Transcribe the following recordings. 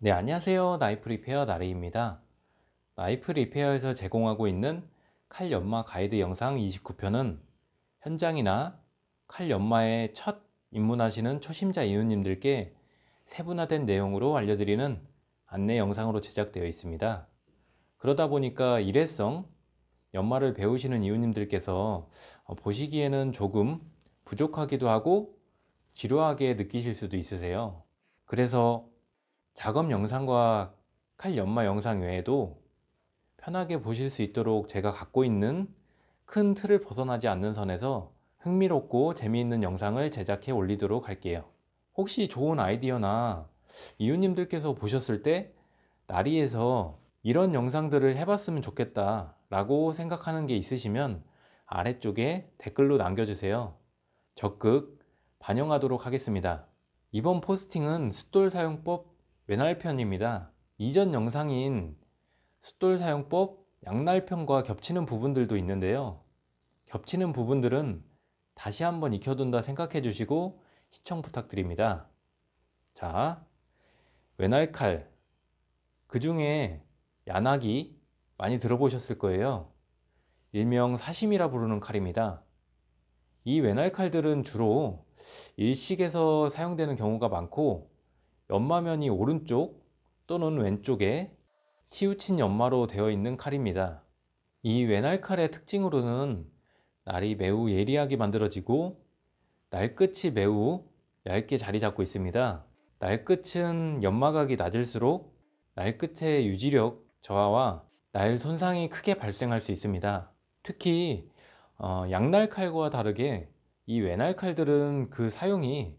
네, 안녕하세요. 나이프 리페어 나래입니다. 나이프 리페어에서 제공하고 있는 칼 연마 가이드 영상 29편은 현장이나 칼 연마에 첫 입문하시는 초심자 이웃님들께 세분화된 내용으로 알려드리는 안내 영상으로 제작되어 있습니다. 그러다 보니까 일회성 연마를 배우시는 이웃님들께서 어, 보시기에는 조금 부족하기도 하고 지루하게 느끼실 수도 있으세요. 그래서 작업 영상과 칼 연마 영상 외에도 편하게 보실 수 있도록 제가 갖고 있는 큰 틀을 벗어나지 않는 선에서 흥미롭고 재미있는 영상을 제작해 올리도록 할게요. 혹시 좋은 아이디어나 이웃님들께서 보셨을 때 나리에서 이런 영상들을 해봤으면 좋겠다 라고 생각하는 게 있으시면 아래쪽에 댓글로 남겨주세요. 적극 반영하도록 하겠습니다. 이번 포스팅은 숫돌 사용법 외날편입니다. 이전 영상인 숫돌 사용법 양날편과 겹치는 부분들도 있는데요. 겹치는 부분들은 다시 한번 익혀둔다 생각해 주시고 시청 부탁드립니다. 자, 외날칼 그 중에 야나기 많이 들어보셨을 거예요. 일명 사심이라 부르는 칼입니다. 이 외날칼들은 주로 일식에서 사용되는 경우가 많고 연마면이 오른쪽 또는 왼쪽에 치우친 연마로 되어 있는 칼입니다. 이 외날 칼의 특징으로는 날이 매우 예리하게 만들어지고 날끝이 매우 얇게 자리 잡고 있습니다. 날끝은 연마각이 낮을수록 날끝의 유지력 저하와 날 손상이 크게 발생할 수 있습니다. 특히 어, 양날 칼과 다르게 이 외날 칼들은 그 사용이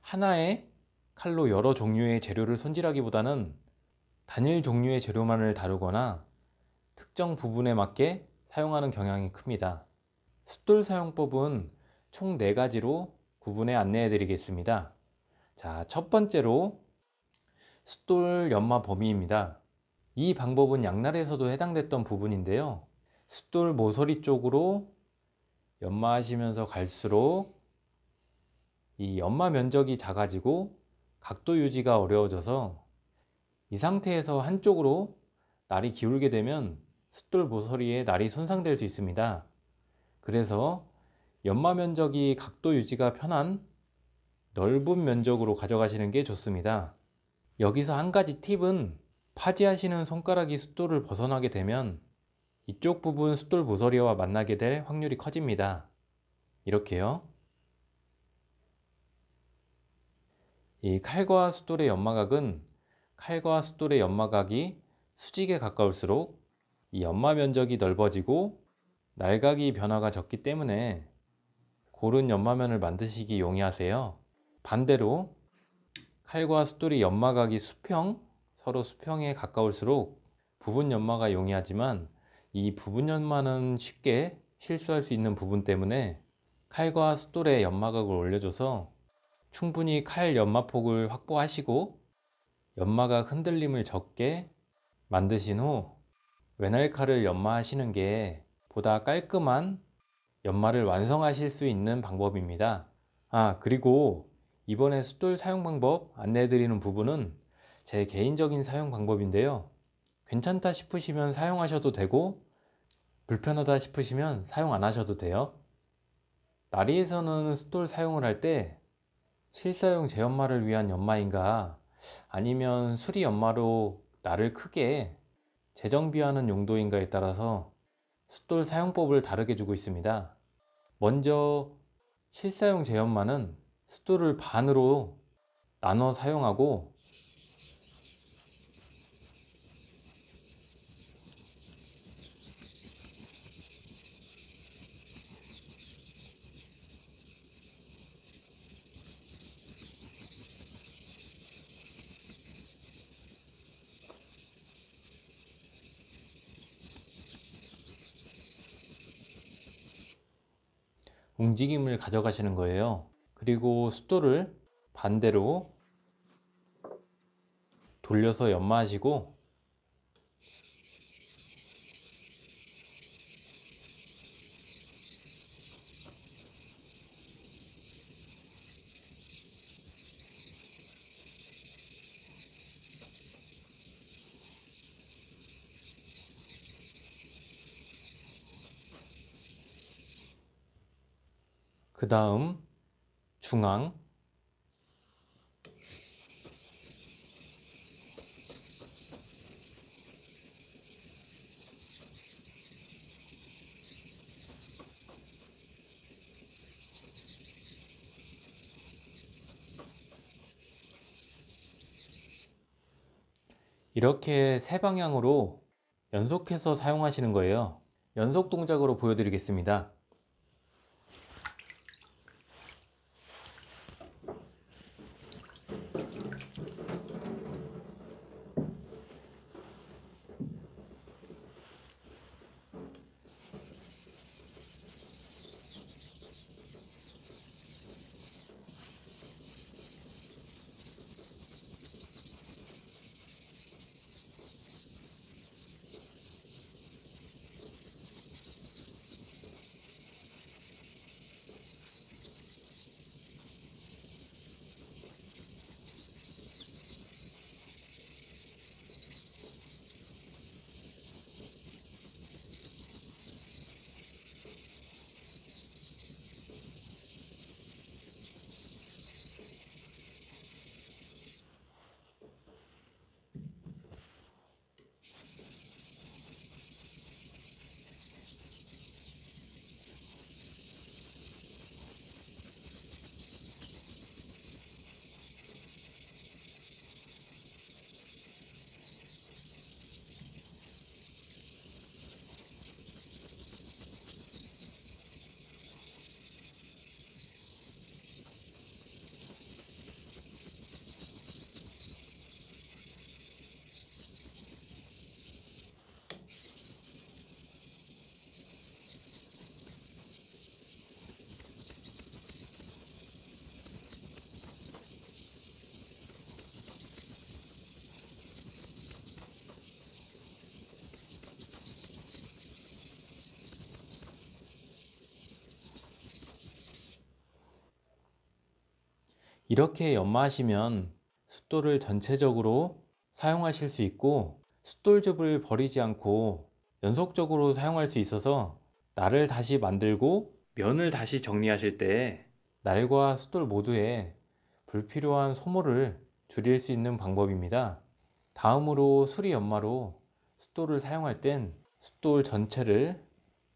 하나의 칼로 여러 종류의 재료를 손질하기보다는 단일 종류의 재료만을 다루거나 특정 부분에 맞게 사용하는 경향이 큽니다. 숫돌 사용법은 총 4가지로 구분해 안내해 드리겠습니다. 자, 첫 번째로 숫돌 연마 범위입니다. 이 방법은 양날에서도 해당됐던 부분인데요. 숫돌 모서리 쪽으로 연마하시면서 갈수록 이 연마 면적이 작아지고 각도 유지가 어려워져서 이 상태에서 한쪽으로 날이 기울게 되면 숫돌 모서리에 날이 손상될 수 있습니다. 그래서 연마 면적이 각도 유지가 편한 넓은 면적으로 가져가시는 게 좋습니다. 여기서 한 가지 팁은 파지하시는 손가락이 숫돌을 벗어나게 되면 이쪽 부분 숫돌 모서리와 만나게 될 확률이 커집니다. 이렇게요. 이 칼과 숫돌의 연마각은 칼과 숫돌의 연마각이 수직에 가까울수록 이 연마 면적이 넓어지고 날각이 변화가 적기 때문에 고른 연마면을 만드시기 용이하세요. 반대로 칼과 숫돌이 연마각이 수평, 서로 수평에 가까울수록 부분 연마가 용이하지만 이 부분 연마는 쉽게 실수할 수 있는 부분 때문에 칼과 숫돌의 연마각을 올려줘서 충분히 칼 연마폭을 확보하시고 연마가 흔들림을 적게 만드신 후 외날칼을 연마하시는 게 보다 깔끔한 연마를 완성하실 수 있는 방법입니다. 아 그리고 이번에 숫돌 사용 방법 안내해 드리는 부분은 제 개인적인 사용 방법인데요. 괜찮다 싶으시면 사용하셔도 되고 불편하다 싶으시면 사용 안 하셔도 돼요. 나리에서는 숫돌 사용을 할때 실사용 재연마를 위한 연마인가 아니면 수리 연마로 나를 크게 재정비하는 용도인가에 따라서 숫돌 사용법을 다르게 주고 있습니다. 먼저 실사용 재연마는 숫돌을 반으로 나눠 사용하고 움직임을 가져가시는 거예요 그리고 숫도를 반대로 돌려서 연마하시고 그 다음 중앙 이렇게 세 방향으로 연속해서 사용하시는 거예요 연속 동작으로 보여드리겠습니다 이렇게 연마하시면 숫돌을 전체적으로 사용하실 수 있고 숫돌즙을 버리지 않고 연속적으로 사용할 수 있어서 날을 다시 만들고 면을 다시 정리하실 때 날과 숫돌 모두에 불필요한 소모를 줄일 수 있는 방법입니다. 다음으로 수리 연마로 숫돌을 사용할 땐 숫돌 전체를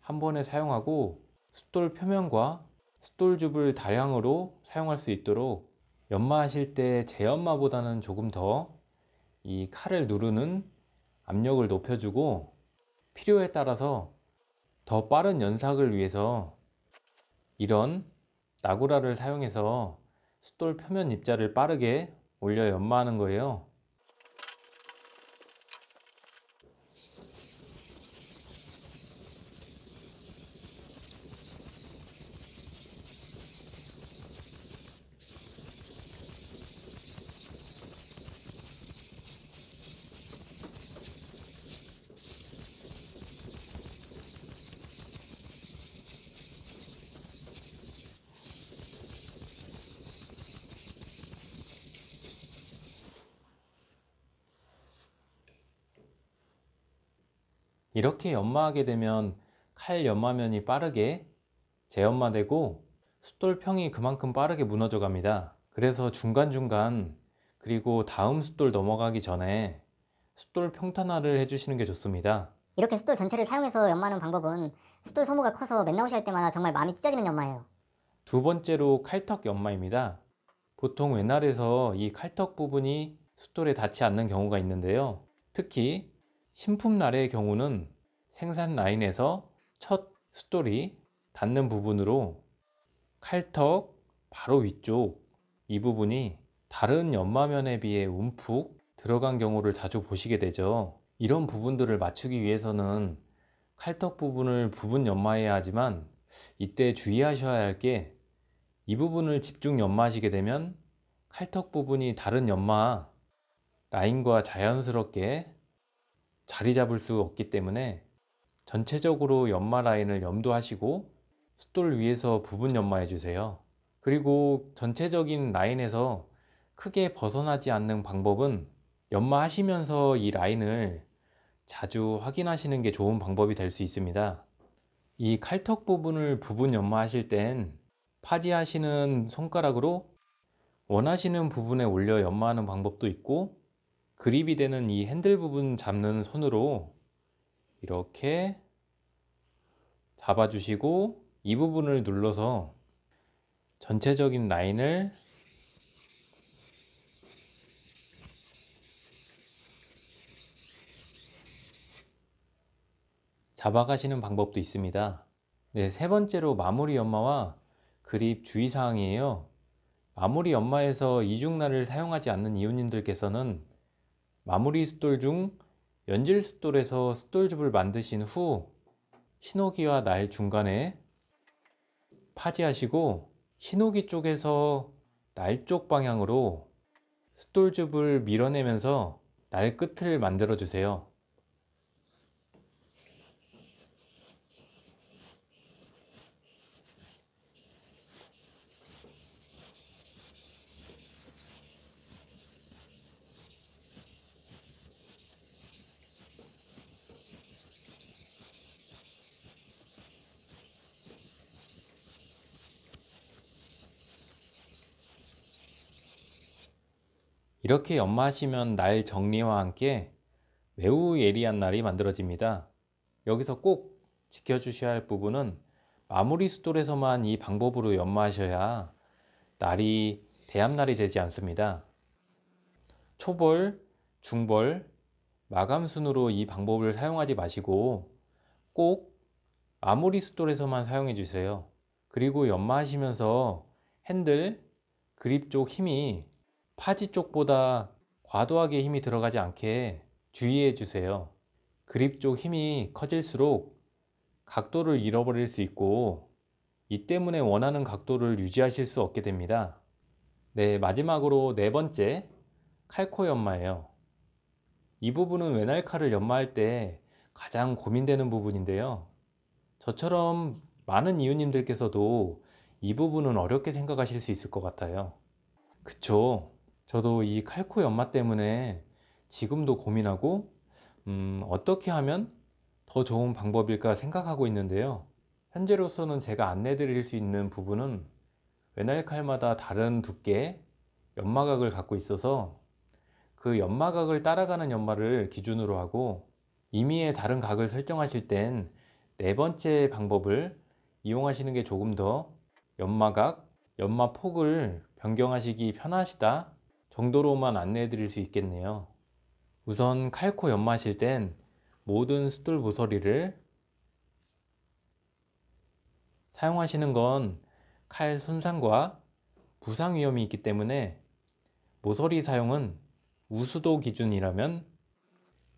한 번에 사용하고 숫돌 표면과 숫돌즙을 다량으로 사용할 수 있도록 연마하실 때 재연마보다는 조금 더 이 칼을 누르는 압력을 높여주고 필요에 따라서 더 빠른 연삭을 위해서 이런 나구라를 사용해서 숫돌 표면 입자를 빠르게 올려 연마하는 거예요. 이렇게 연마하게 되면 칼 연마면이 빠르게 재연마되고 숫돌평이 그만큼 빠르게 무너져 갑니다. 그래서 중간중간 그리고 다음 숫돌 넘어가기 전에 숫돌 평탄화를 해주시는 게 좋습니다. 이렇게 숫돌 전체를 사용해서 연마하는 방법은 숫돌 소모가 커서 맨나오시 할 때마다 정말 마음이 찢어지는 연마예요. 두 번째로 칼턱 연마입니다. 보통 외날에서 이 칼턱 부분이 숫돌에 닿지 않는 경우가 있는데요. 특히 신품날의 경우는 생산 라인에서 첫 숫돌이 닿는 부분으로 칼턱 바로 위쪽 이 부분이 다른 연마면에 비해 움푹 들어간 경우를 자주 보시게 되죠 이런 부분들을 맞추기 위해서는 칼턱 부분을 부분 연마해야 하지만 이때 주의하셔야 할 게 이 부분을 집중 연마하시게 되면 칼턱 부분이 다른 연마 라인과 자연스럽게 자리 잡을 수 없기 때문에 전체적으로 연마 라인을 염두하시고 숫돌 위에서 부분 연마해 주세요. 그리고 전체적인 라인에서 크게 벗어나지 않는 방법은 연마하시면서 이 라인을 자주 확인하시는 게 좋은 방법이 될 수 있습니다. 이 칼턱 부분을 부분 연마하실 땐 파지하시는 손가락으로 원하시는 부분에 올려 연마하는 방법도 있고 그립이 되는 이 핸들 부분 잡는 손으로 이렇게 잡아주시고 이 부분을 눌러서 전체적인 라인을 잡아가시는 방법도 있습니다. 네, 세 번째로 마무리 연마와 그립 주의사항이에요. 마무리 연마에서 이중날을 사용하지 않는 이웃님들께서는 마무리 숫돌 중 연질 숫돌에서 숫돌즙을 만드신 후 신호기와 날 중간에 파지하시고 신호기 쪽에서 날 쪽 방향으로 숫돌즙을 밀어내면서 날 끝을 만들어 주세요 이렇게 연마하시면 날 정리와 함께 매우 예리한 날이 만들어집니다. 여기서 꼭 지켜주셔야 할 부분은 마무리 숫돌에서만이 방법으로 연마하셔야 날이 대합날이 되지 않습니다. 초벌, 중벌, 마감 순으로 이 방법을 사용하지 마시고 꼭 마무리 숫돌에서만 사용해 주세요. 그리고 연마하시면서 핸들, 그립 쪽 힘이 파지 쪽보다 과도하게 힘이 들어가지 않게 주의해 주세요. 그립 쪽 힘이 커질수록 각도를 잃어버릴 수 있고 이 때문에 원하는 각도를 유지하실 수 없게 됩니다. 네, 마지막으로 네 번째 칼코 연마예요. 이 부분은 외날칼을 연마할 때 가장 고민되는 부분인데요. 저처럼 많은 이웃님들께서도 이 부분은 어렵게 생각하실 수 있을 것 같아요. 그쵸. 저도 이 칼코 연마 때문에 지금도 고민하고 음, 어떻게 하면 더 좋은 방법일까 생각하고 있는데요. 현재로서는 제가 안내 드릴 수 있는 부분은 외날 칼마다 다른 두께 연마각을 갖고 있어서 그 연마각을 따라가는 연마를 기준으로 하고 임의의 다른 각을 설정하실 땐 네 번째 방법을 이용하시는 게 조금 더 연마각, 연마폭을 변경하시기 편하시다 정도로만 안내해 드릴 수 있겠네요. 우선 칼코 연마실 땐 모든 숫돌 모서리를 사용하시는 건 칼 손상과 부상 위험이 있기 때문에 모서리 사용은 우수도 기준이라면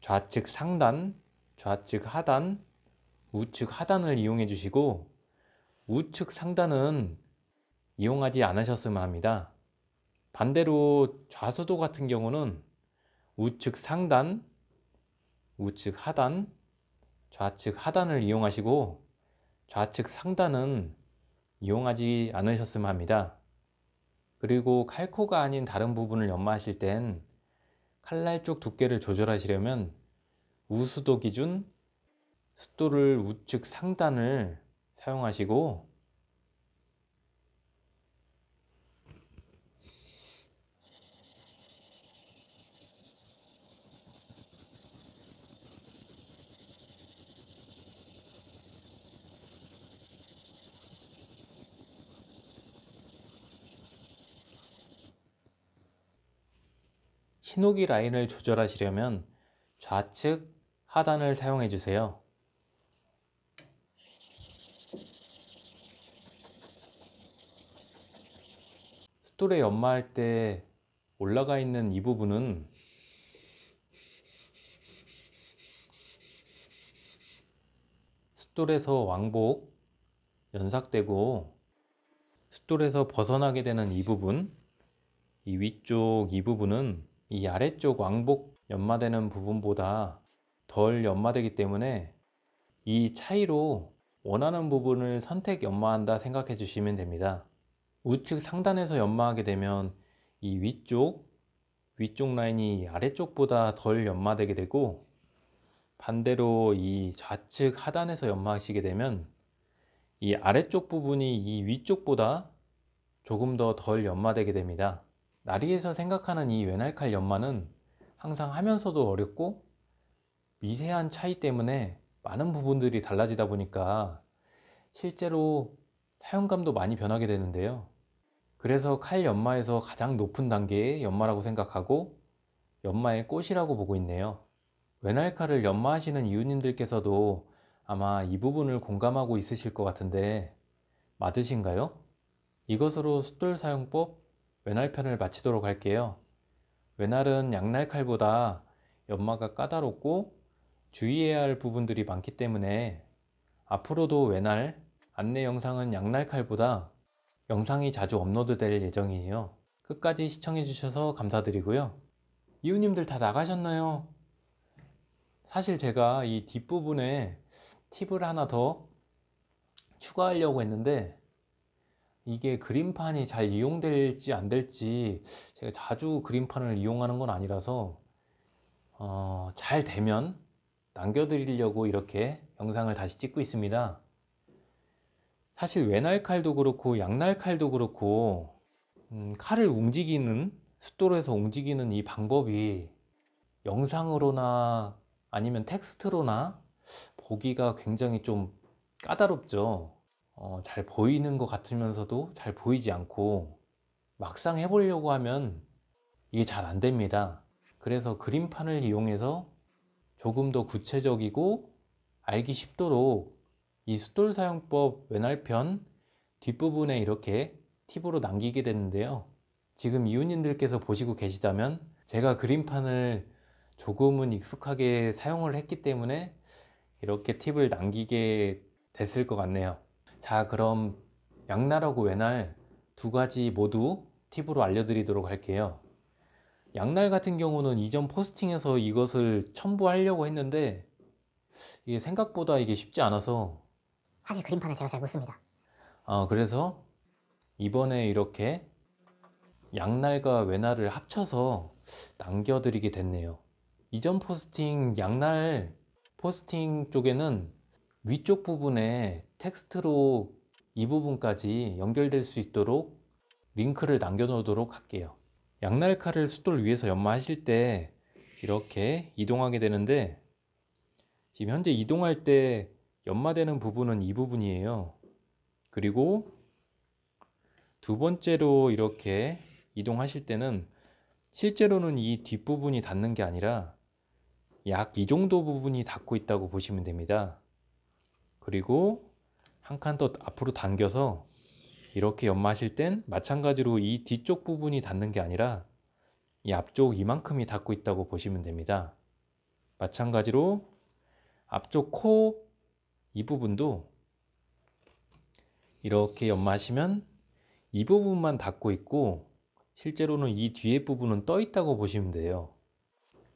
좌측 상단, 좌측 하단, 우측 하단을 이용해 주시고 우측 상단은 이용하지 않으셨으면 합니다. 반대로 좌서도 같은 경우는 우측 상단, 우측 하단, 좌측 하단을 이용하시고 좌측 상단은 이용하지 않으셨으면 합니다. 그리고 칼코가 아닌 다른 부분을 연마하실 땐 칼날 쪽 두께를 조절하시려면 우수도 기준 수도를 우측 상단을 사용하시고 신호기 라인을 조절하시려면 좌측 하단을 사용해 주세요. 스톨에 연마할 때 올라가 있는 이 부분은 숫돌에서 왕복 연삭되고 숫돌에서 벗어나게 되는 이 부분 이 위쪽 이 부분은 이 아래쪽 왕복 연마되는 부분보다 덜 연마되기 때문에 이 차이로 원하는 부분을 선택 연마한다 생각해 주시면 됩니다. 우측 상단에서 연마하게 되면 이 위쪽, 위쪽 라인이 아래쪽보다 덜 연마되게 되고 반대로 이 좌측 하단에서 연마하시게 되면 이 아래쪽 부분이 이 위쪽보다 조금 더 덜 연마되게 됩니다. 나리에서 생각하는 이 외날칼 연마는 항상 하면서도 어렵고 미세한 차이 때문에 많은 부분들이 달라지다 보니까 실제로 사용감도 많이 변하게 되는데요. 그래서 칼 연마에서 가장 높은 단계의 연마라고 생각하고 연마의 꽃이라고 보고 있네요. 외날칼을 연마하시는 이웃님들께서도 아마 이 부분을 공감하고 있으실 것 같은데 맞으신가요? 이것으로 숫돌 사용법 외날 편을 마치도록 할게요. 외날은 양날 칼보다 연마가 까다롭고 주의해야 할 부분들이 많기 때문에 앞으로도 외날 안내 영상은 양날 칼보다 영상이 자주 업로드 될 예정이에요. 끝까지 시청해 주셔서 감사드리고요. 이웃님들 다 나가셨나요? 사실 제가 이 뒷부분에 팁을 하나 더 추가하려고 했는데 이게 그림판이 잘 이용될지 안 될지 제가 자주 그림판을 이용하는 건 아니라서 어, 잘 되면 남겨드리려고 이렇게 영상을 다시 찍고 있습니다 사실 외날 칼도 그렇고 양날 칼도 그렇고 음, 칼을 움직이는 숫돌에서 움직이는 이 방법이 영상으로나 아니면 텍스트로나 보기가 굉장히 좀 까다롭죠 어, 잘 보이는 것 같으면서도 잘 보이지 않고 막상 해보려고 하면 이게 잘 안 됩니다. 그래서 그림판을 이용해서 조금 더 구체적이고 알기 쉽도록 이 숫돌 사용법 외날편 뒷부분에 이렇게 팁으로 남기게 됐는데요. 지금 이웃님들께서 보시고 계시다면 제가 그림판을 조금은 익숙하게 사용을 했기 때문에 이렇게 팁을 남기게 됐을 것 같네요. 자 그럼 양날하고 외날 두 가지 모두 팁으로 알려드리도록 할게요. 양날 같은 경우는 이전 포스팅에서 이것을 첨부하려고 했는데 이게 생각보다 이게 쉽지 않아서 사실 그림판을 제가 잘 못 씁니다. 아 그래서 이번에 이렇게 양날과 외날을 합쳐서 남겨드리게 됐네요. 이전 포스팅 양날 포스팅 쪽에는 위쪽 부분에 텍스트로 이 부분까지 연결될 수 있도록 링크를 남겨 놓도록 할게요 양날 칼을 숫돌 위에서 연마하실 때 이렇게 이동하게 되는데 지금 현재 이동할 때 연마되는 부분은 이 부분이에요 그리고 두 번째로 이렇게 이동하실 때는 실제로는 이 뒷부분이 닿는 게 아니라 약 이 정도 부분이 닿고 있다고 보시면 됩니다 그리고 한칸더 앞으로 당겨서 이렇게 연마하실 땐 마찬가지로 이 뒤쪽 부분이 닿는 게 아니라 이 앞쪽 이만큼이 닿고 있다고 보시면 됩니다. 마찬가지로 앞쪽 코 이 부분도 이렇게 연마하시면 이 부분만 닿고 있고 실제로는 이 뒤에 부분은 떠 있다고 보시면 돼요.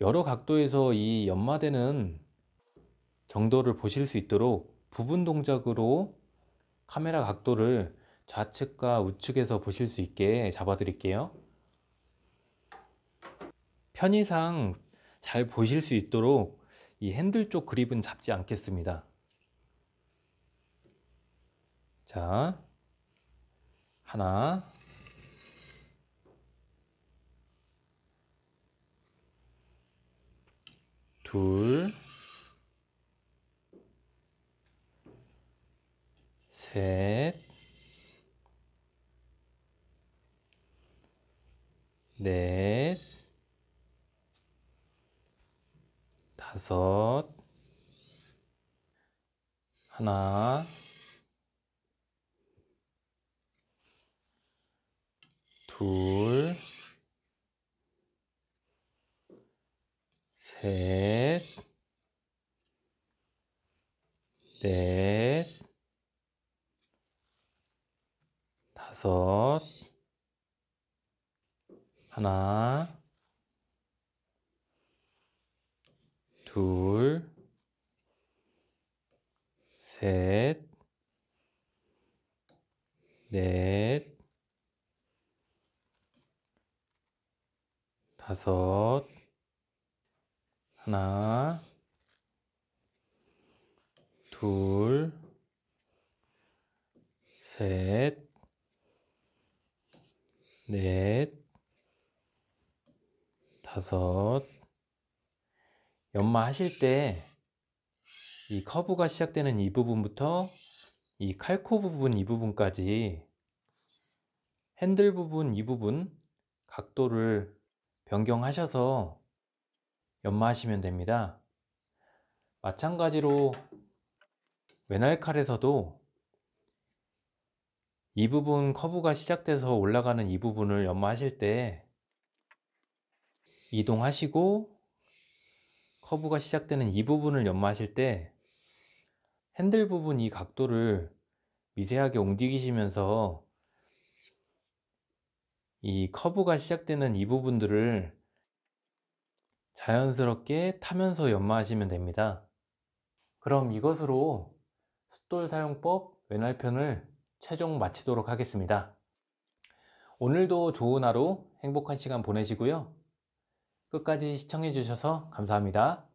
여러 각도에서 이 연마되는 정도를 보실 수 있도록 부분 동작으로 카메라 각도를 좌측과 우측에서 보실 수 있게 잡아 드릴게요 편의상 잘 보실 수 있도록 이 핸들 쪽 그립은 잡지 않겠습니다 자 하나 둘 셋, 넷, 다섯, 하나, 둘, 셋, 넷, 다섯 하나 둘 셋, 넷, 다섯, 하나, 둘, 셋, 넷, 다섯. 연마 하실 때 이 커브가 시작되는 이 부분부터 이 칼코 부분 이 부분까지 핸들 부분 이 부분 각도를 변경하셔서 연마하시면 됩니다. 마찬가지로 외날 칼에서도 이 부분 커브가 시작돼서 올라가는 이 부분을 연마하실 때 이동하시고 커브가 시작되는 이 부분을 연마하실 때 핸들 부분 이 각도를 미세하게 움직이시면서 이 커브가 시작되는 이 부분들을 자연스럽게 타면서 연마하시면 됩니다. 그럼 이것으로 숫돌 사용법 외날편을 최종 마치도록 하겠습니다. 오늘도 좋은 하루 행복한 시간 보내시고요. 끝까지 시청해 주셔서 감사합니다.